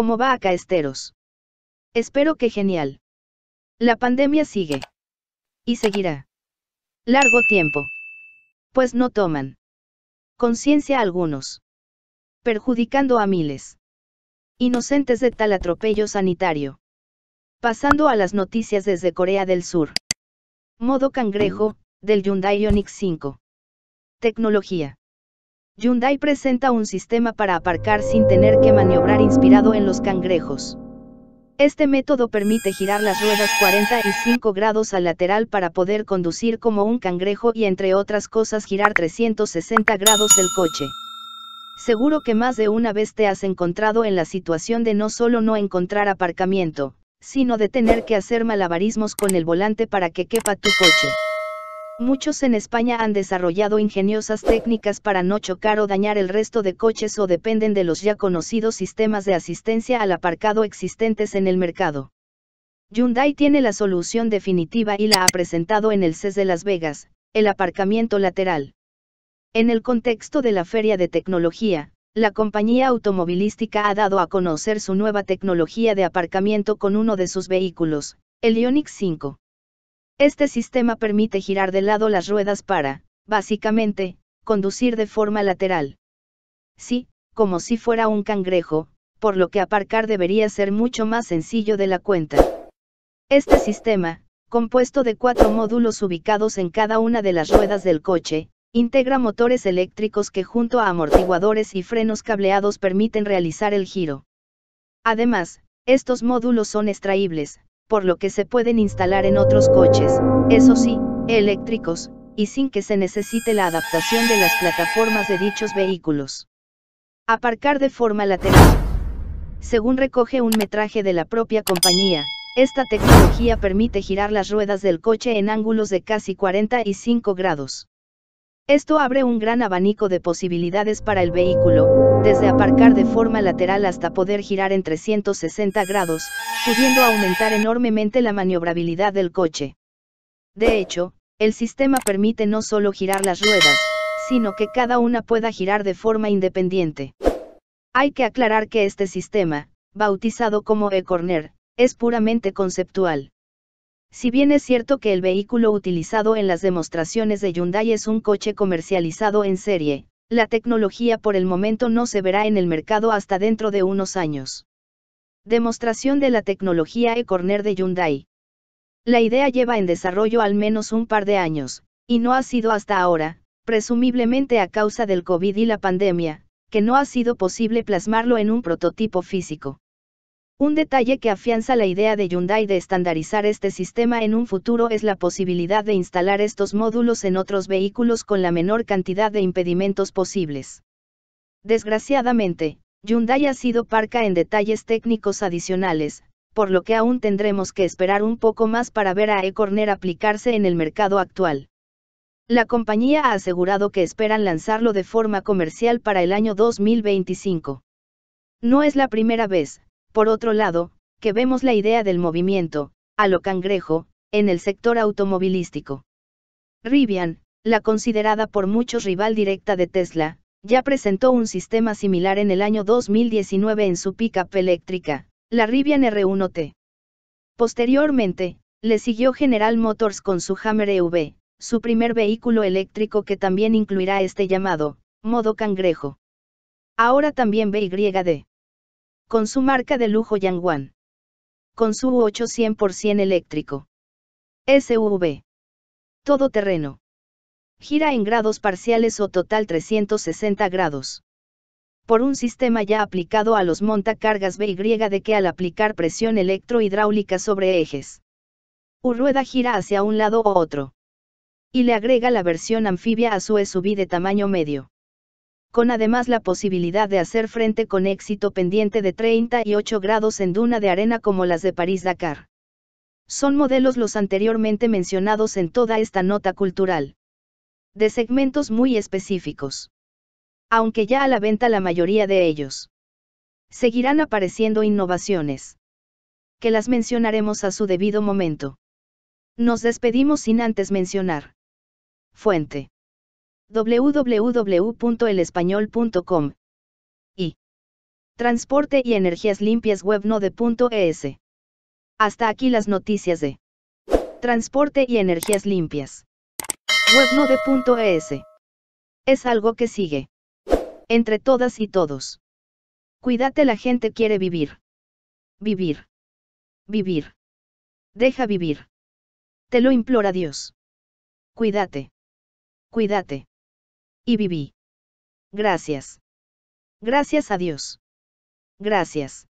¿Cómo va a Esteros? Espero que genial. La pandemia sigue. Y seguirá. Largo tiempo. Pues no toman. Conciencia algunos. Perjudicando a miles. Inocentes de tal atropello sanitario. Pasando a las noticias desde Corea del Sur. Modo cangrejo, del Hyundai Ioniq 5. Tecnología. Hyundai presenta un sistema para aparcar sin tener que maniobrar inspirado en los cangrejos. Este método permite girar las ruedas 45 grados al lateral para poder conducir como un cangrejo y entre otras cosas girar 360 grados el coche. Seguro que más de una vez te has encontrado en la situación de no solo no encontrar aparcamiento, sino de tener que hacer malabarismos con el volante para que quepa tu coche. Muchos en España han desarrollado ingeniosas técnicas para no chocar o dañar el resto de coches o dependen de los ya conocidos sistemas de asistencia al aparcado existentes en el mercado. Hyundai tiene la solución definitiva y la ha presentado en el CES de Las Vegas, el aparcamiento lateral. En el contexto de la feria de tecnología, la compañía automovilística ha dado a conocer su nueva tecnología de aparcamiento con uno de sus vehículos, el Ionix 5. Este sistema permite girar de lado las ruedas para, básicamente, conducir de forma lateral. Sí, como si fuera un cangrejo, por lo que aparcar debería ser mucho más sencillo de la cuenta. Este sistema, compuesto de cuatro módulos ubicados en cada una de las ruedas del coche, integra motores eléctricos que junto a amortiguadores y frenos cableados permiten realizar el giro. Además, estos módulos son extraíbles, por lo que se pueden instalar en otros coches, eso sí, eléctricos, y sin que se necesite la adaptación de las plataformas de dichos vehículos. Aparcar de forma lateral. Según recoge un metraje de la propia compañía, esta tecnología permite girar las ruedas del coche en ángulos de casi 45 grados. Esto abre un gran abanico de posibilidades para el vehículo, desde aparcar de forma lateral hasta poder girar en 360 grados, pudiendo aumentar enormemente la maniobrabilidad del coche. De hecho, el sistema permite no solo girar las ruedas, sino que cada una pueda girar de forma independiente. Hay que aclarar que este sistema, bautizado como e-corner, es puramente conceptual. Si bien es cierto que el vehículo utilizado en las demostraciones de Hyundai es un coche comercializado en serie, la tecnología por el momento no se verá en el mercado hasta dentro de unos años. Demostración de la tecnología e-corner de Hyundai. La idea lleva en desarrollo al menos un par de años, y no ha sido hasta ahora, presumiblemente a causa del COVID y la pandemia, que no ha sido posible plasmarlo en un prototipo físico. Un detalle que afianza la idea de Hyundai de estandarizar este sistema en un futuro es la posibilidad de instalar estos módulos en otros vehículos con la menor cantidad de impedimentos posibles. Desgraciadamente, Hyundai ha sido parca en detalles técnicos adicionales, por lo que aún tendremos que esperar un poco más para ver a e aplicarse en el mercado actual. La compañía ha asegurado que esperan lanzarlo de forma comercial para el año 2025. No es la primera vez, por otro lado, que vemos la idea del movimiento, a lo cangrejo, en el sector automovilístico. Rivian, la considerada por muchos rival directa de Tesla, ya presentó un sistema similar en el año 2019 en su pickup eléctrica, la Rivian R1T. Posteriormente, le siguió General Motors con su Hammer EV, su primer vehículo eléctrico que también incluirá este llamado, modo cangrejo. Ahora también BYD. Con su marca de lujo Yangwan. Con su U8 100% eléctrico. SUV. Todo terreno. Gira en grados parciales o total 360 grados. Por un sistema ya aplicado a los montacargas BY de que al aplicar presión electrohidráulica sobre ejes. U rueda gira hacia un lado o otro. Y le agrega la versión anfibia a su SUV de tamaño medio con además la posibilidad de hacer frente con éxito pendiente de 38 grados en duna de arena como las de París-Dakar. Son modelos los anteriormente mencionados en toda esta nota cultural. De segmentos muy específicos. Aunque ya a la venta la mayoría de ellos. Seguirán apareciendo innovaciones. Que las mencionaremos a su debido momento. Nos despedimos sin antes mencionar. Fuente www.elespañol.com y Transporte y Energías Limpias webnode.es. Hasta aquí las noticias de Transporte y Energías Limpias. Webnode.es. Es algo que sigue. Entre todas y todos. Cuídate, la gente quiere vivir. Vivir. Vivir. Deja vivir. Te lo implora Dios. Cuídate. Cuídate. Y viví. Gracias. Gracias a Dios. Gracias.